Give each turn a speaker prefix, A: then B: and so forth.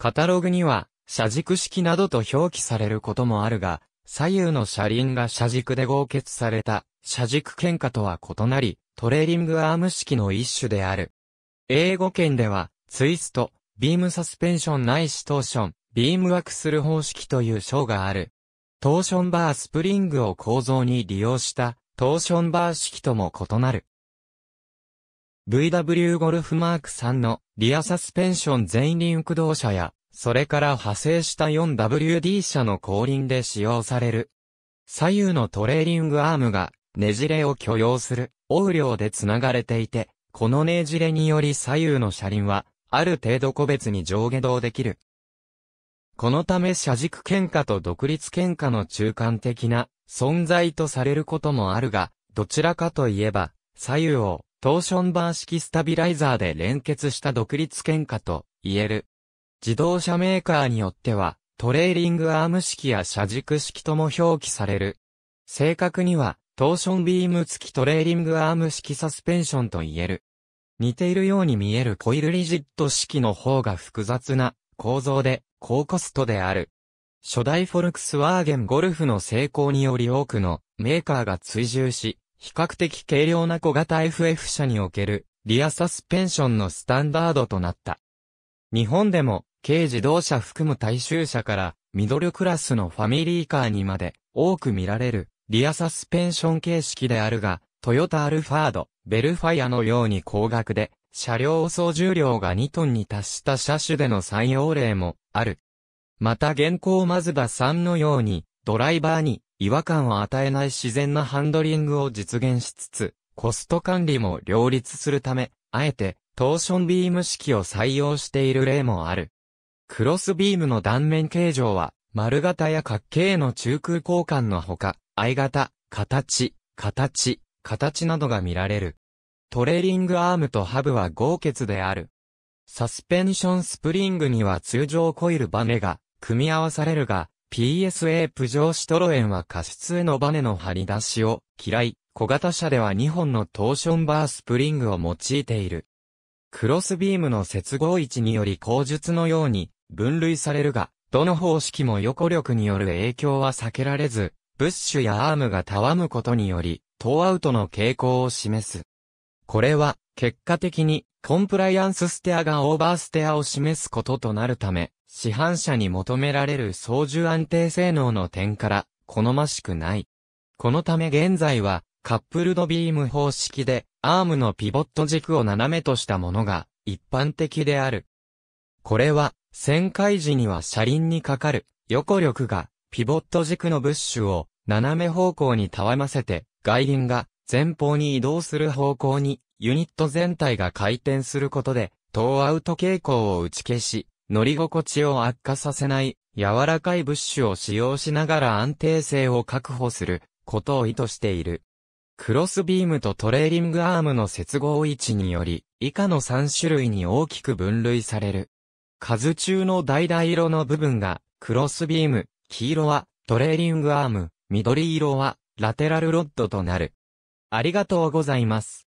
A: カタログには、車軸式などと表記されることもあるが、左右の車輪が車軸で合結された、車軸喧嘩とは異なり、トレーリングアーム式の一種である。英語圏では、ツイスト、ビームサスペンションないしトーション、ビームワークする方式という章がある。トーションバースプリングを構造に利用した、トーションバー式とも異なる。VW ゴルフマーク3のリアサスペンション全輪駆動車や、それから派生した 4WD 車の後輪で使用される。左右のトレーリングアームがねじれを許容する、オウ量で繋がれていて、このねじれにより左右の車輪は、ある程度個別に上下動できる。このため車軸喧嘩と独立喧嘩の中間的な存在とされることもあるが、どちらかといえば、左右をトーションバー式スタビライザーで連結した独立喧嘩と言える。自動車メーカーによっては、トレーリングアーム式や車軸式とも表記される。正確には、トーションビーム付きトレーリングアーム式サスペンションと言える。似ているように見えるコイルリジット式の方が複雑な構造で高コストである。初代フォルクスワーゲンゴルフの成功により多くのメーカーが追従し、比較的軽量な小型 FF 車におけるリアサスペンションのスタンダードとなった。日本でも軽自動車含む大衆車からミドルクラスのファミリーカーにまで多く見られるリアサスペンション形式であるが、トヨタアルファード、ベルファイアのように高額で、車両総重量が2トンに達した車種での採用例もある。また現行マズダ3のように、ドライバーに違和感を与えない自然なハンドリングを実現しつつ、コスト管理も両立するため、あえて、トーションビーム式を採用している例もある。クロスビームの断面形状は、丸型や角形の中空交換のほか、I 型、形、形、形などが見られる。トレーリングアームとハブは合結である。サスペンションスプリングには通常コイルバネが組み合わされるが、PSA プジョーシトロエンは過失へのバネの張り出しを嫌い、小型車では2本のトーションバースプリングを用いている。クロスビームの接合位置により口述のように分類されるが、どの方式も横力による影響は避けられず、ブッシュやアームがたわむことにより、トーアウトの傾向を示す。これは、結果的に、コンプライアンスステアがオーバーステアを示すこととなるため、市販車に求められる操縦安定性能の点から、好ましくない。このため現在は、カップルドビーム方式で、アームのピボット軸を斜めとしたものが、一般的である。これは、旋回時には車輪にかかる、横力が、ピボット軸のブッシュを、斜め方向にたわませて、外輪が前方に移動する方向にユニット全体が回転することで、トーアウト傾向を打ち消し、乗り心地を悪化させない、柔らかいブッシュを使用しながら安定性を確保することを意図している。クロスビームとトレーリングアームの接合位置により、以下の3種類に大きく分類される。数中の橙色の部分が、クロスビーム、黄色は、トレーリングアーム、緑色は、ラテラルロッドとなる。ありがとうございます。